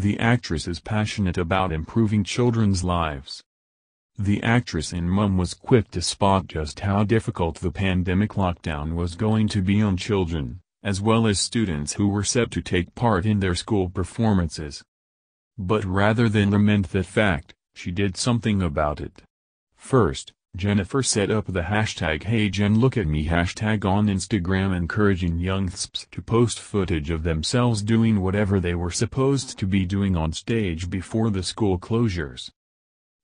The actress is passionate about improving children's lives. The actress in Mum was quick to spot just how difficult the pandemic lockdown was going to be on children, as well as students who were set to take part in their school performances. But rather than lament that fact, she did something about it. First, Jennifer set up the hashtag HeyJenLookAtMe hashtag on Instagram encouraging youngsps to post footage of themselves doing whatever they were supposed to be doing on stage before the school closures.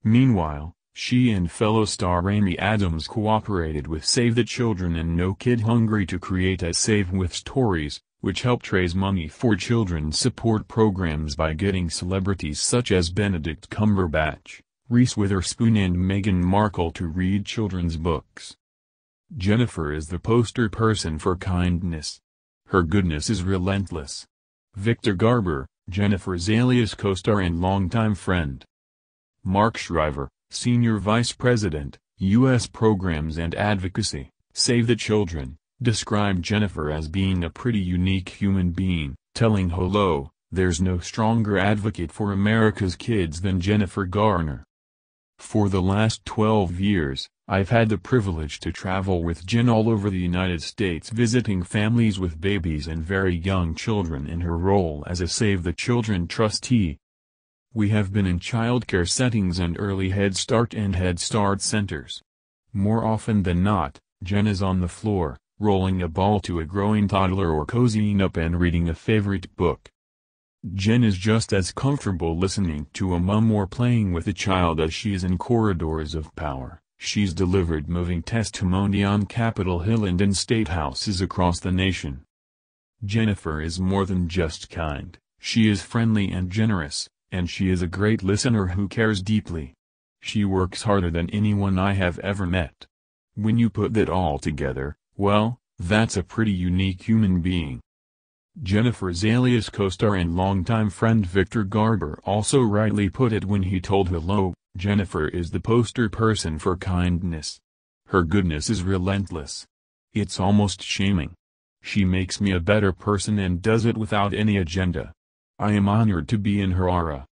Meanwhile, she and fellow star Amy Adams cooperated with Save the Children and No Kid Hungry to create a Save With Stories, which helped raise money for children's support programs by getting celebrities such as Benedict Cumberbatch. Reese Witherspoon and Meghan Markle to read children's books. Jennifer is the poster person for kindness. Her goodness is relentless. Victor Garber, Jennifer's alias co-star and longtime friend. Mark Shriver, Senior Vice President, U.S. Programs and Advocacy, Save the Children, described Jennifer as being a pretty unique human being, telling Hello, there's no stronger advocate for America's kids than Jennifer Garner. For the last 12 years, I've had the privilege to travel with Jen all over the United States visiting families with babies and very young children in her role as a Save the Children trustee. We have been in childcare settings and early Head Start and Head Start centers. More often than not, Jen is on the floor, rolling a ball to a growing toddler or cozying up and reading a favorite book. Jen is just as comfortable listening to a mum or playing with a child as she is in corridors of power. She's delivered moving testimony on Capitol Hill and in state houses across the nation. Jennifer is more than just kind, she is friendly and generous, and she is a great listener who cares deeply. She works harder than anyone I have ever met. When you put that all together, well, that's a pretty unique human being. Jennifer's alias co-star and longtime friend Victor Garber also rightly put it when he told Hello, Jennifer is the poster person for kindness. Her goodness is relentless. It's almost shaming. She makes me a better person and does it without any agenda. I am honored to be in her aura.